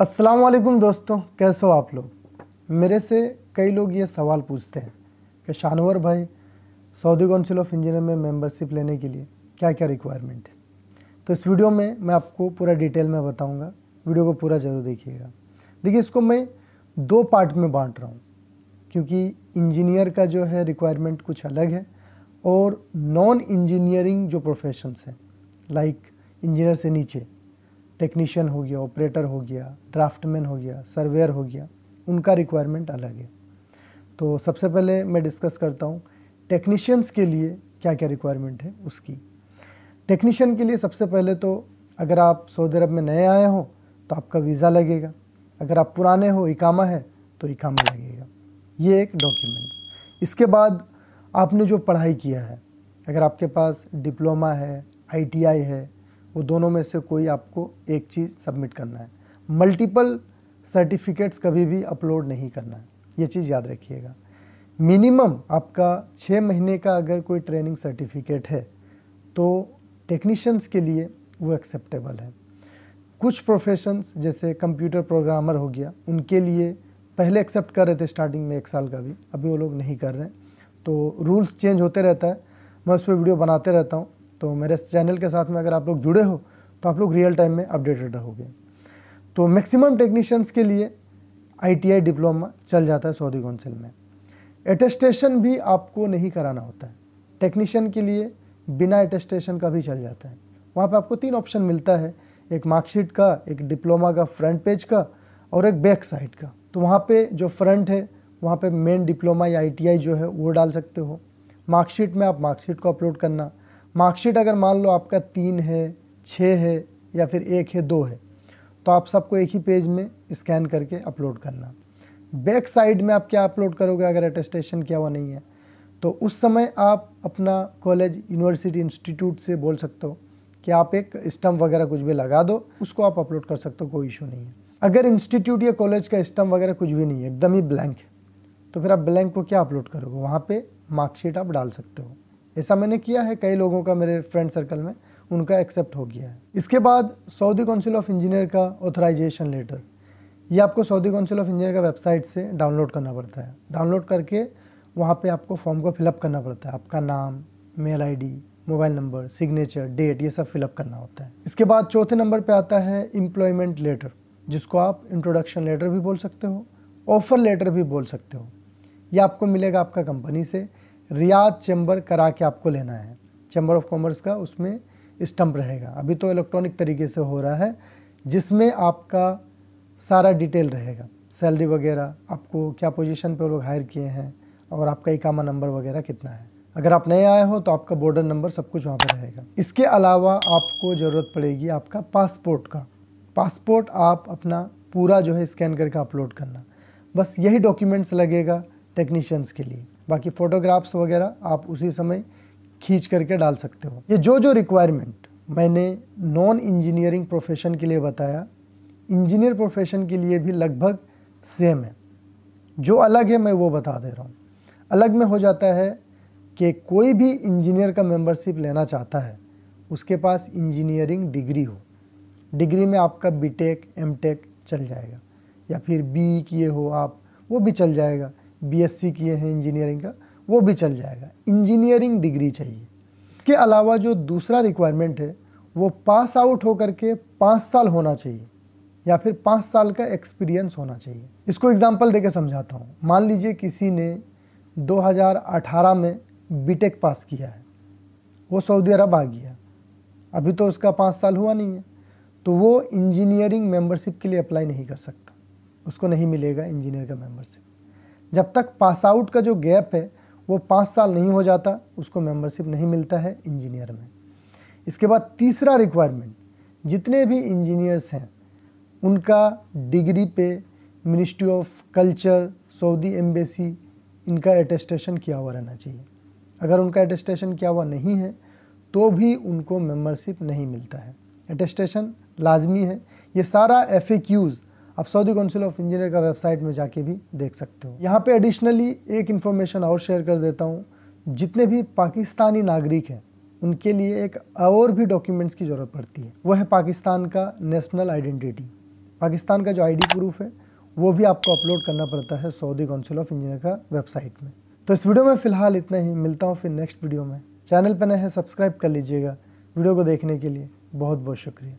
अस्सलाम वालेकुम दोस्तों कैसे हो आप लोग मेरे से कई लोग ये सवाल पूछते हैं कि शानवर भाई सऊदी काउंसिल ऑफ इंजीनियर में मेंबरशिप लेने के लिए क्या क्या रिक्वायरमेंट है तो इस वीडियो में मैं आपको पूरा डिटेल में बताऊंगा वीडियो को पूरा ज़रूर देखिएगा देखिए इसको मैं दो पार्ट में बांट रहा हूँ क्योंकि इंजीनियर का जो है रिक्वायरमेंट कुछ अलग है और नॉन इंजीनियरिंग जो प्रोफेशंस हैं लाइक इंजीनियर से नीचे टेक्नीशियन हो गया ऑपरेटर हो गया ड्राफ्टमैन हो गया सर्वेयर हो गया उनका रिक्वायरमेंट अलग है तो सबसे पहले मैं डिस्कस करता हूँ टेक्नीशियंस के लिए क्या क्या रिक्वायरमेंट है उसकी टेक्नीशियन के लिए सबसे पहले तो अगर आप सऊदी अरब में नए आए हो तो आपका वीज़ा लगेगा अगर आप पुराने हो इकामा है तो इकामा लगेगा ये एक डॉक्यूमेंट्स इसके बाद आपने जो पढ़ाई किया है अगर आपके पास डिप्लोमा है आईटीआई है वो दोनों में से कोई आपको एक चीज़ सबमिट करना है मल्टीपल सर्टिफिकेट्स कभी भी अपलोड नहीं करना है ये चीज़ याद रखिएगा मिनिमम आपका छः महीने का अगर कोई ट्रेनिंग सर्टिफिकेट है तो टेक्नीशियंस के लिए वो एक्सेप्टेबल है कुछ प्रोफेशंस जैसे कंप्यूटर प्रोग्रामर हो गया उनके लिए पहले एक्सेप्ट कर रहे थे स्टार्टिंग में एक साल का भी अभी वो लोग नहीं कर रहे हैं तो रूल्स चेंज होते रहता है मैं उस पर वीडियो बनाते रहता हूँ तो मेरे चैनल के साथ में अगर आप लोग जुड़े हो तो आप लोग रियल टाइम में अपडेटेड रहोगे तो मैक्सिमम टेक्नीशियंस के लिए आईटीआई डिप्लोमा चल जाता है सऊदी कौंसिल में एटेस्टेशन भी आपको नहीं कराना होता है टेक्नीशियन के लिए बिना एटेस्टेशन का भी चल जाता है वहाँ पे आपको तीन ऑप्शन मिलता है एक मार्कशीट का एक डिप्लोमा का फ्रंट पेज का और एक बैक साइड का तो वहाँ पे जो फ्रंट है वहाँ पे मेन डिप्लोमा या आईटीआई जो है वो डाल सकते हो मार्कशीट में आप मार्कशीट को अपलोड करना मार्कशीट अगर मान लो आपका तीन है छः है या फिर एक है दो है तो आप सबको एक ही पेज में स्कैन करके अपलोड करना बैक साइड में आप क्या अपलोड करोगे अगर अटेस्टेशन किया हुआ नहीं है तो उस समय आप अपना कॉलेज यूनिवर्सिटी इंस्टीट्यूट से बोल सकते हो कि आप एक स्टम्प वगैरह कुछ भी लगा दो उसको आप अपलोड कर सकते हो कोई इशू नहीं है अगर इंस्टीट्यूट या कॉलेज का स्टम्प वगैरह कुछ भी नहीं है एकदम ही ब्लैंक है तो फिर आप ब्लैंक को क्या अपलोड करोगे वहाँ पे मार्कशीट आप डाल सकते हो ऐसा मैंने किया है कई लोगों का मेरे फ्रेंड सर्कल में उनका एक्सेप्ट हो गया है इसके बाद सऊदी काउंसिल ऑफ इंजीनियर का ऑथराइजेशन लेटर ये आपको सऊदी काउंसिल ऑफ इंजीनियर का वेबसाइट से डाउनलोड करना पड़ता है डाउनलोड करके वहाँ पे आपको फॉर्म को फिलअप करना पड़ता है आपका नाम mail ID mobile number signature date ये सब फिलअप करना होता है इसके बाद चौथे नंबर पे आता है एम्प्लॉयमेंट लेटर जिसको आप इंट्रोडक्शन लेटर भी बोल सकते हो ऑफ़र लेटर भी बोल सकते हो ये आपको मिलेगा आपका कंपनी से रियाद चैम्बर करा के आपको लेना है चैम्बर ऑफ कॉमर्स का उसमें स्टम्प रहेगा अभी तो इलेक्ट्रॉनिक तरीके से हो रहा है जिसमें आपका सारा डिटेल रहेगा सैलरी वगैरह आपको क्या पोजीशन पे लोग हायर किए हैं और आपका इकामा नंबर वगैरह कितना है अगर आप नए आए हो तो आपका बॉर्डर नंबर सब कुछ वहाँ पर रहेगा इसके अलावा आपको ज़रूरत पड़ेगी आपका पासपोर्ट का पासपोर्ट आप अपना पूरा जो है स्कैन करके अपलोड करना बस यही डॉक्यूमेंट्स लगेगा टेक्नीशियंस के लिए बाकी फ़ोटोग्राफ्स वगैरह आप उसी समय खींच करके डाल सकते हो ये जो जो रिक्वायरमेंट मैंने नॉन इंजीनियरिंग प्रोफेशन के लिए बताया इंजीनियर प्रोफेशन के लिए भी लगभग सेम है जो अलग है मैं वो बता दे रहा हूँ अलग में हो जाता है कि कोई भी इंजीनियर का मेंबरशिप लेना चाहता है उसके पास इंजीनियरिंग डिग्री हो डिग्री में आपका बीटेक एमटेक चल जाएगा या फिर बी किए e हो आप वो भी चल जाएगा बीएससी किए हैं इंजीनियरिंग का वो भी चल जाएगा इंजीनियरिंग डिग्री चाहिए इसके अलावा जो दूसरा रिक्वायरमेंट है वो पास आउट होकर के पाँच साल होना चाहिए या फिर पाँच साल का एक्सपीरियंस होना चाहिए इसको एग्जाम्पल देकर समझाता हूँ मान लीजिए किसी ने 2018 में बीटेक पास किया है वो सऊदी अरब आ गया अभी तो उसका पाँच साल हुआ नहीं है तो वो इंजीनियरिंग मेंबरशिप के लिए अप्लाई नहीं कर सकता उसको नहीं मिलेगा इंजीनियर का मेंबरशिप जब तक पास आउट का जो गैप है वो पाँच साल नहीं हो जाता उसको मेंबरशिप नहीं मिलता है इंजीनियर में इसके बाद तीसरा रिक्वायरमेंट जितने भी इंजीनियर्स हैं उनका डिग्री पे ministry of culture Saudi embassy इनका एटेस्टेशन किया हुआ रहना चाहिए अगर उनका एटेस्टेशन किया हुआ नहीं है तो भी उनको मेंबरशिप नहीं मिलता है एटेस्टेशन लाजमी है ये सारा एफ आप सऊदी काउंसिल ऑफ इंजीनियर का वेबसाइट में जाके भी देख सकते हो यहाँ पे एडिशनली एक इन्फॉर्मेशन और शेयर कर देता हूँ जितने भी पाकिस्तानी नागरिक हैं उनके लिए एक और भी डॉक्यूमेंट्स की ज़रूरत पड़ती है वो है पाकिस्तान का नेशनल आइडेंटिटी पाकिस्तान का जो आईडी प्रूफ है वो भी आपको अपलोड करना पड़ता है सऊदी काउंसिल ऑफ इंजीनियर का वेबसाइट में तो इस वीडियो में फ़िलहाल इतना ही मिलता हूँ फिर नेक्स्ट वीडियो में चैनल पर नए हैं सब्सक्राइब कर लीजिएगा वीडियो को देखने के लिए बहुत बहुत शुक्रिया